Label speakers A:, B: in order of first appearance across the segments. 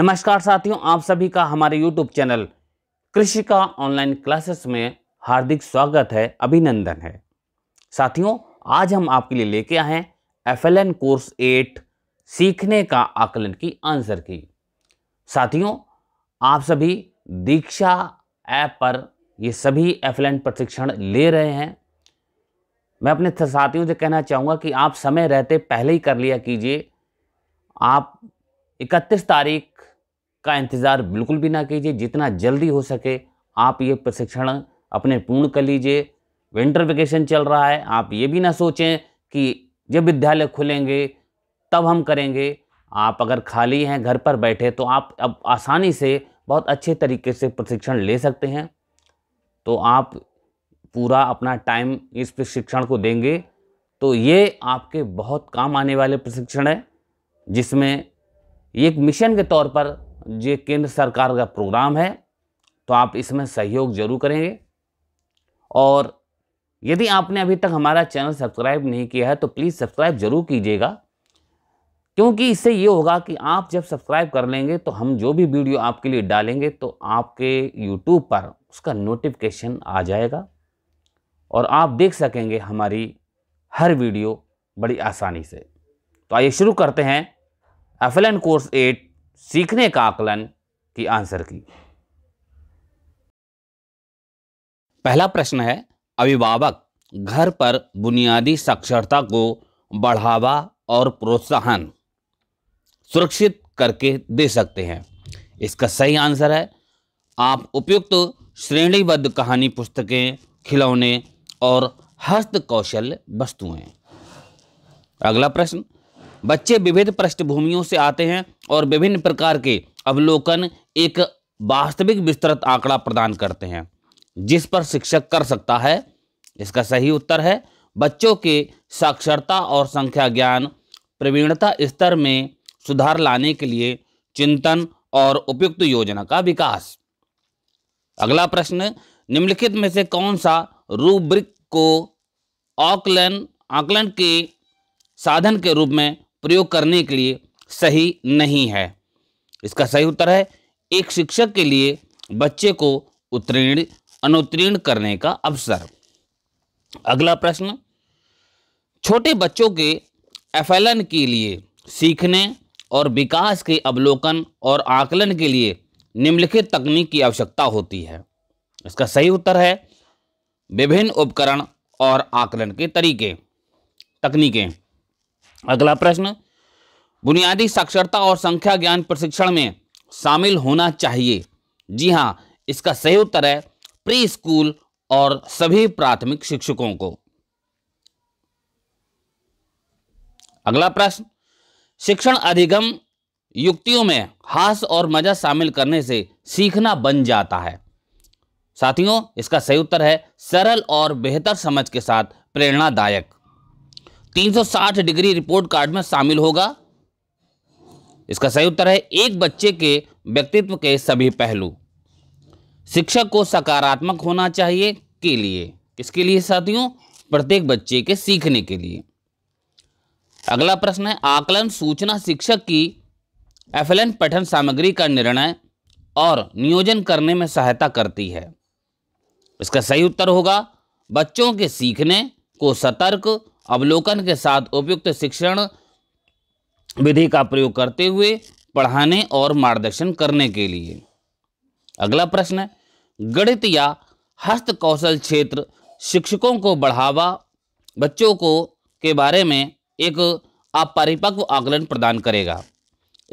A: नमस्कार साथियों आप सभी का हमारे YouTube चैनल कृषि का ऑनलाइन क्लासेस में हार्दिक स्वागत है अभिनंदन है साथियों आज हम आपके लिए लेके आए हैं एफ कोर्स एट सीखने का आकलन की आंसर की साथियों आप सभी दीक्षा ऐप पर ये सभी एफ प्रशिक्षण ले रहे हैं मैं अपने साथियों से कहना चाहूँगा कि आप समय रहते पहले ही कर लिया कीजिए आप 31 तारीख का इंतज़ार बिल्कुल भी ना कीजिए जितना जल्दी हो सके आप ये प्रशिक्षण अपने पूर्ण कर लीजिए विंटर वेकेशन चल रहा है आप ये भी ना सोचें कि जब विद्यालय खुलेंगे तब हम करेंगे आप अगर खाली हैं घर पर बैठे तो आप अब आसानी से बहुत अच्छे तरीके से प्रशिक्षण ले सकते हैं तो आप पूरा अपना टाइम इस प्रशिक्षण को देंगे तो ये आपके बहुत काम आने वाले प्रशिक्षण है जिसमें एक मिशन के तौर पर ये केंद्र सरकार का प्रोग्राम है तो आप इसमें सहयोग जरूर करेंगे और यदि आपने अभी तक हमारा चैनल सब्सक्राइब नहीं किया है तो प्लीज़ सब्सक्राइब जरूर कीजिएगा क्योंकि इससे ये होगा कि आप जब सब्सक्राइब कर लेंगे तो हम जो भी वीडियो आपके लिए डालेंगे तो आपके यूट्यूब पर उसका नोटिफिकेशन आ जाएगा और आप देख सकेंगे हमारी हर वीडियो बड़ी आसानी से तो आइए शुरू करते हैं एफ कोर्स एट सीखने का आकलन की आंसर की पहला प्रश्न है अभिभावक घर पर बुनियादी साक्षरता को बढ़ावा और प्रोत्साहन सुरक्षित करके दे सकते हैं इसका सही आंसर है आप उपयुक्त तो श्रेणीबद्ध कहानी पुस्तकें खिलौने और हस्त कौशल वस्तुएं अगला प्रश्न बच्चे विभिन्न पृष्ठभूमियों से आते हैं और विभिन्न प्रकार के अवलोकन एक वास्तविक विस्तृत आंकड़ा प्रदान करते हैं जिस पर शिक्षक कर सकता है इसका सही उत्तर है बच्चों के साक्षरता और संख्या ज्ञान प्रवीणता स्तर में सुधार लाने के लिए चिंतन और उपयुक्त योजना का विकास अगला प्रश्न निम्नलिखित में से कौन सा रूब्रिक को ऑकलैंड आकलन के साधन के रूप में प्रयोग करने के लिए सही नहीं है इसका सही उत्तर है एक शिक्षक के लिए बच्चे को उत्तीर्ण अनुत्तीर्ण करने का अवसर अगला प्रश्न छोटे बच्चों के एफएलएन के लिए सीखने और विकास के अवलोकन और आकलन के लिए निम्नलिखित तकनीक की आवश्यकता होती है इसका सही उत्तर है विभिन्न उपकरण और आकलन के तरीके तकनीकें अगला प्रश्न बुनियादी साक्षरता और संख्या ज्ञान प्रशिक्षण में शामिल होना चाहिए जी हाँ इसका सही उत्तर है प्री स्कूल और सभी प्राथमिक शिक्षकों को अगला प्रश्न शिक्षण अधिगम युक्तियों में हास और मजा शामिल करने से सीखना बन जाता है साथियों इसका सही उत्तर है सरल और बेहतर समझ के साथ प्रेरणादायक 360 डिग्री रिपोर्ट कार्ड में शामिल होगा इसका सही उत्तर है एक बच्चे के व्यक्तित्व के सभी पहलू शिक्षक को सकारात्मक होना चाहिए के लिए किसके लिए साथियों प्रत्येक बच्चे के सीखने के लिए अगला प्रश्न है आकलन सूचना शिक्षक की एफलन पठन सामग्री का निर्णय और नियोजन करने में सहायता करती है इसका सही उत्तर होगा बच्चों के सीखने को सतर्क अवलोकन के साथ उपयुक्त शिक्षण विधि का प्रयोग करते हुए पढ़ाने और मार्गदर्शन करने के लिए अगला प्रश्न है गणित या हस्त कौशल क्षेत्र शिक्षकों को बढ़ावा बच्चों को के बारे में एक अपरिपक्व आकलन प्रदान करेगा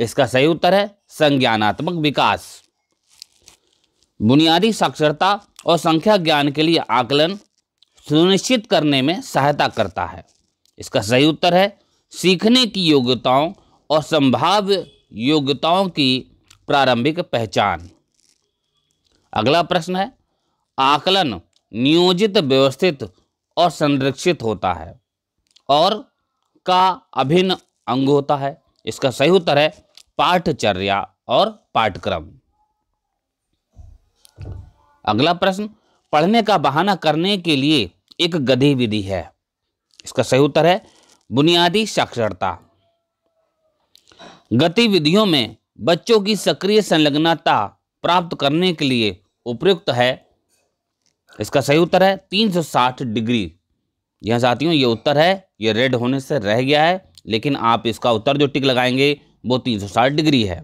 A: इसका सही उत्तर है संज्ञानात्मक विकास बुनियादी साक्षरता और संख्या ज्ञान के लिए आकलन सुनिश्चित करने में सहायता करता है इसका सही उत्तर है सीखने की योग्यताओं और संभाव्य योग्यताओं की प्रारंभिक पहचान अगला प्रश्न है आकलन नियोजित व्यवस्थित और संरक्षित होता है और का अभिन्न अंग होता है इसका सही उत्तर है पाठचर्या और पाठ्यक्रम अगला प्रश्न पढ़ने का बहाना करने के लिए एक गधे विधि है इसका सही उत्तर है बुनियादी साक्षरता गतिविधियों में बच्चों की सक्रिय संलग्नता प्राप्त करने के लिए उपयुक्त है इसका सही उत्तर है 360 डिग्री यह साथियों ये उत्तर है ये रेड होने से रह गया है लेकिन आप इसका उत्तर जो टिक लगाएंगे वो 360 डिग्री है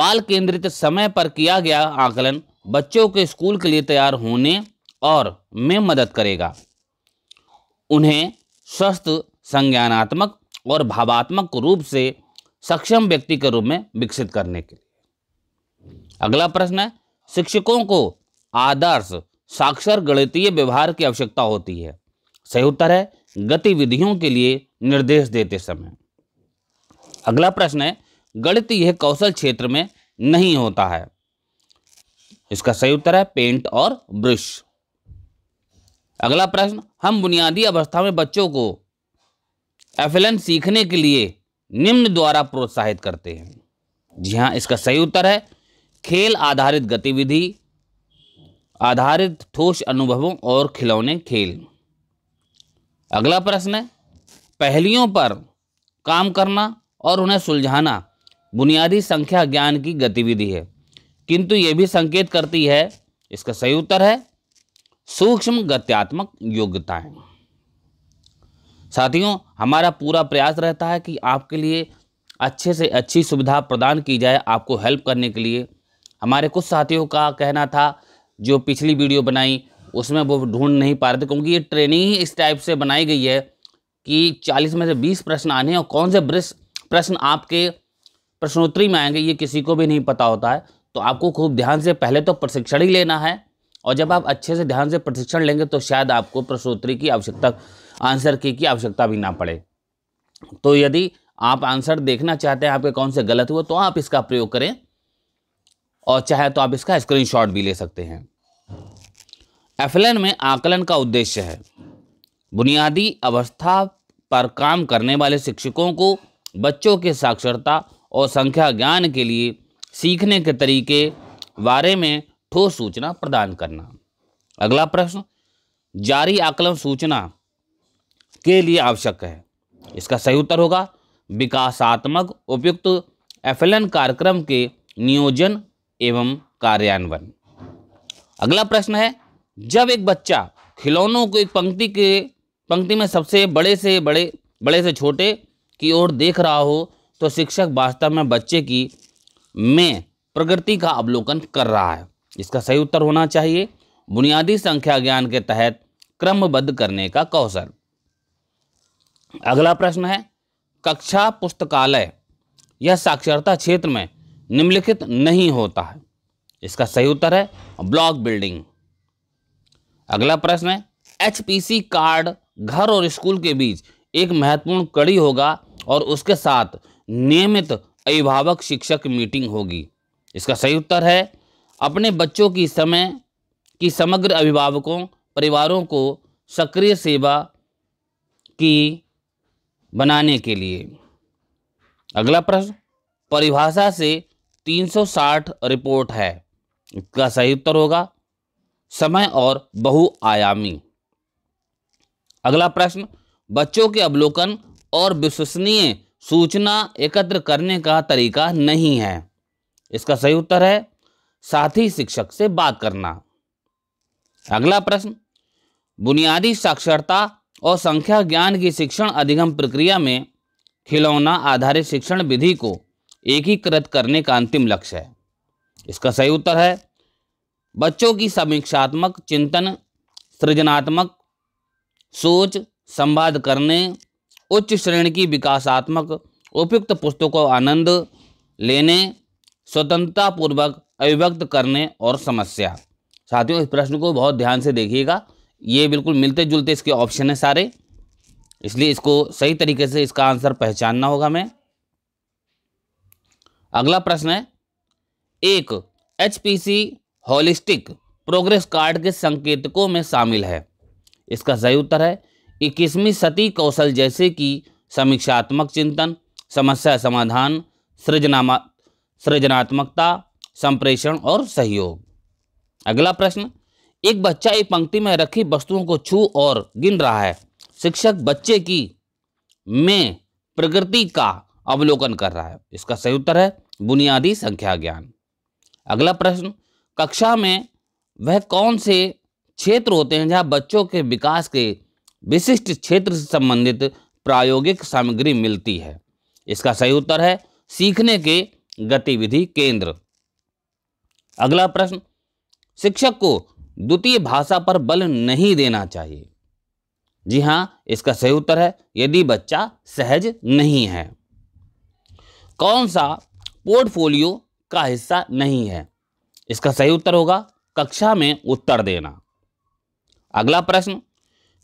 A: बाल केंद्रित समय पर किया गया आकलन बच्चों के स्कूल के लिए तैयार होने और में मदद करेगा उन्हें स्वस्थ संज्ञानात्मक और भावात्मक रूप से सक्षम व्यक्ति के रूप में विकसित करने के लिए अगला प्रश्न है शिक्षकों को आदर्श साक्षर गणितीय व्यवहार की आवश्यकता होती है सही उत्तर है गतिविधियों के लिए निर्देश देते समय अगला प्रश्न है गणित यह कौशल क्षेत्र में नहीं होता है इसका सही उत्तर है पेंट और ब्रश अगला प्रश्न हम बुनियादी अवस्था में बच्चों को एफलन सीखने के लिए निम्न द्वारा प्रोत्साहित करते हैं जी हाँ इसका सही उत्तर है खेल आधारित गतिविधि आधारित ठोस अनुभवों और खिलौने खेल अगला प्रश्न है पहलियों पर काम करना और उन्हें सुलझाना बुनियादी संख्या ज्ञान की गतिविधि है किंतु यह भी संकेत करती है इसका सही उत्तर है सूक्ष्म गत्यात्मक योग्यताएं साथियों हमारा पूरा प्रयास रहता है कि आपके लिए अच्छे से अच्छी सुविधा प्रदान की जाए आपको हेल्प करने के लिए हमारे कुछ साथियों का कहना था जो पिछली वीडियो बनाई उसमें वो ढूंढ नहीं पा रहे थे क्योंकि ये ट्रेनिंग ही इस टाइप से बनाई गई है कि 40 में से 20 प्रश्न आने हैं और कौन से प्रश्न आपके प्रश्नोत्तरी में आएंगे ये किसी को भी नहीं पता होता है तो आपको खूब ध्यान से पहले तो प्रशिक्षण ही लेना है और जब आप अच्छे से ध्यान से प्रशिक्षण लेंगे तो शायद आपको प्रश्नोत्तरी की आवश्यकता आंसर की, की आवश्यकता भी ना पड़े तो यदि आप आंसर देखना चाहते हैं आपके कौन से गलत हुए तो आप इसका प्रयोग करें और चाहे तो आप इसका स्क्रीनशॉट भी ले सकते हैं एफलन में आकलन का उद्देश्य है बुनियादी अवस्था पर काम करने वाले शिक्षकों को बच्चों के साक्षरता और संख्या ज्ञान के लिए सीखने के तरीके बारे में ठोस सूचना प्रदान करना अगला प्रश्न जारी आकलन सूचना के लिए आवश्यक है इसका सही उत्तर होगा विकासात्मक उपयुक्त एफएलएन कार्यक्रम के नियोजन एवं कार्यान्वयन अगला प्रश्न है जब एक बच्चा खिलौनों को एक पंक्ति के पंक्ति में सबसे बड़े से बड़े बड़े से छोटे की ओर देख रहा हो तो शिक्षक वास्तव में बच्चे की में प्रगति का अवलोकन कर रहा है इसका सही उत्तर होना चाहिए बुनियादी संख्या ज्ञान के तहत क्रमबद्ध करने का कौशल अगला प्रश्न है कक्षा पुस्तकालय यह साक्षरता क्षेत्र में निम्नलिखित नहीं होता है इसका सही उत्तर है ब्लॉक बिल्डिंग अगला प्रश्न है एचपीसी कार्ड घर और स्कूल के बीच एक महत्वपूर्ण कड़ी होगा और उसके साथ नियमित अभिभावक शिक्षक मीटिंग होगी इसका सही उत्तर है अपने बच्चों की समय की समग्र अभिभावकों परिवारों को सक्रिय सेवा की बनाने के लिए अगला प्रश्न परिभाषा से 360 रिपोर्ट है इसका सही उत्तर होगा समय और बहुआयामी अगला प्रश्न बच्चों के अवलोकन और विश्वसनीय सूचना एकत्र करने का तरीका नहीं है इसका सही उत्तर है साथी शिक्षक से बात करना अगला प्रश्न बुनियादी साक्षरता और संख्या ज्ञान की शिक्षण अधिगम प्रक्रिया में खिलौना आधारित शिक्षण विधि को एकीकृत करने का अंतिम लक्ष्य है इसका सही उत्तर है बच्चों की समीक्षात्मक चिंतन सृजनात्मक सोच संवाद करने उच्च श्रेणी की विकासात्मक उपयुक्त पुस्तकों आनंद लेने स्वतंत्रतापूर्वक अभिव्यक्त करने और समस्या साथियों इस प्रश्न को बहुत ध्यान से देखिएगा ये बिल्कुल मिलते जुलते इसके ऑप्शन हैं सारे इसलिए इसको सही तरीके से इसका आंसर पहचानना होगा हमें अगला प्रश्न है एक H P C holistic progress card के संकेतकों में शामिल है इसका सही उत्तर है इक्कीसवीं सती कौशल जैसे कि समीक्षात्मक चिंतन समस्या समाधान सृजना सृजनात्मकता संप्रेषण और सहयोग अगला प्रश्न एक बच्चा एक पंक्ति में रखी वस्तुओं को छू और गिन रहा है शिक्षक बच्चे की में प्रकृति का अवलोकन कर रहा है इसका सही उत्तर है बुनियादी संख्या ज्ञान अगला प्रश्न कक्षा में वह कौन से क्षेत्र होते हैं जहाँ बच्चों के विकास के विशिष्ट क्षेत्र से संबंधित प्रायोगिक सामग्री मिलती है इसका सही उत्तर है सीखने के गतिविधि केंद्र अगला प्रश्न शिक्षक को द्वितीय भाषा पर बल नहीं देना चाहिए जी हाँ इसका सही उत्तर है यदि बच्चा सहज नहीं है कौन सा पोर्टफोलियो का हिस्सा नहीं है इसका सही उत्तर होगा कक्षा में उत्तर देना अगला प्रश्न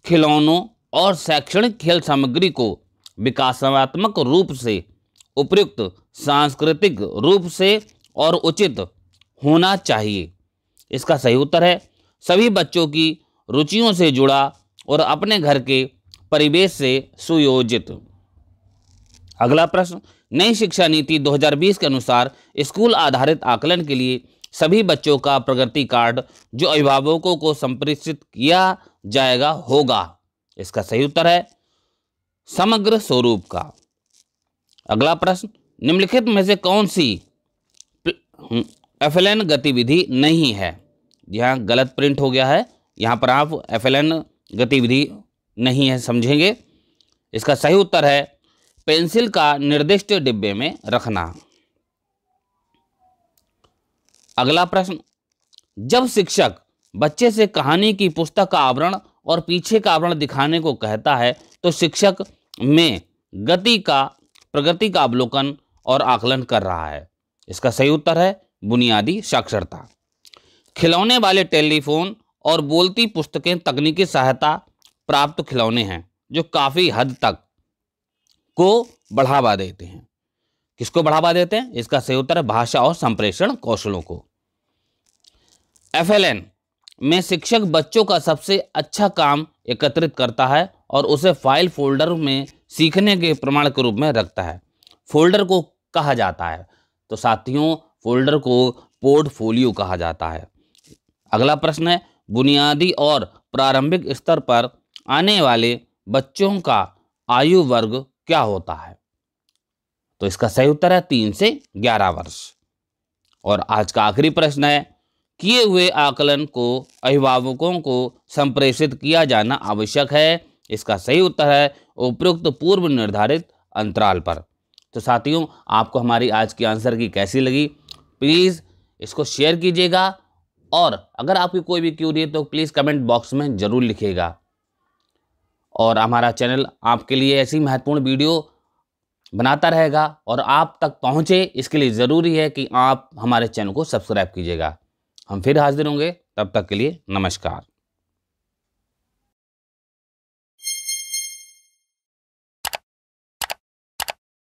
A: खिलौनों और शैक्षणिक खेल सामग्री को विकासात्मक रूप से उपयुक्त सांस्कृतिक रूप से और उचित होना चाहिए इसका सही उत्तर है सभी बच्चों की रुचियों से जुड़ा और अपने घर के परिवेश से सुयोजित अगला प्रश्न नई शिक्षा नीति 2020 के अनुसार स्कूल आधारित आकलन के लिए सभी बच्चों का प्रगति कार्ड जो अभिभावकों को संप्रेषित किया जाएगा होगा इसका सही उत्तर है समग्र स्वरूप का अगला प्रश्न निम्नलिखित में से कौन सी एफ गतिविधि नहीं है यहाँ गलत प्रिंट हो गया है यहाँ पर आप एफ गतिविधि नहीं है समझेंगे इसका सही उत्तर है पेंसिल का निर्दिष्ट डिब्बे में रखना अगला प्रश्न जब शिक्षक बच्चे से कहानी की पुस्तक का आवरण और पीछे का आवरण दिखाने को कहता है तो शिक्षक में गति का प्रगति का अवलोकन और आकलन कर रहा है इसका सही उत्तर है बुनियादी साक्षरता खिलौने वाले टेलीफोन और बोलती पुस्तकें तकनीकी सहायता प्राप्त खिलौने हैं जो काफ़ी हद तक को बढ़ावा देते हैं किसको बढ़ावा देते हैं इसका सही उत्तर भाषा और संप्रेषण कौशलों को एफ में शिक्षक बच्चों का सबसे अच्छा काम एकत्रित करता है और उसे फाइल फोल्डर में सीखने के प्रमाण के रूप में रखता है फोल्डर को कहा जाता है तो साथियों फोल्डर को पोर्टफोलियो कहा जाता है अगला प्रश्न है बुनियादी और प्रारंभिक स्तर पर आने वाले बच्चों का आयु वर्ग क्या होता है तो इसका सही उत्तर है तीन से ग्यारह वर्ष और आज का आखिरी प्रश्न है किए हुए आकलन को अभिभावकों को संप्रेषित किया जाना आवश्यक है इसका सही उत्तर है उपयुक्त पूर्व निर्धारित अंतराल पर तो साथियों आपको हमारी आज की आंसर की कैसी लगी प्लीज़ इसको शेयर कीजिएगा और अगर आपकी कोई भी क्यूरी है तो प्लीज़ कमेंट बॉक्स में ज़रूर लिखिएगा और हमारा चैनल आपके लिए ऐसी महत्वपूर्ण वीडियो बनाता रहेगा और आप तक पहुँचे इसके लिए ज़रूरी है कि आप हमारे चैनल को सब्सक्राइब कीजिएगा हम फिर हाजिर होंगे तब तक के लिए नमस्कार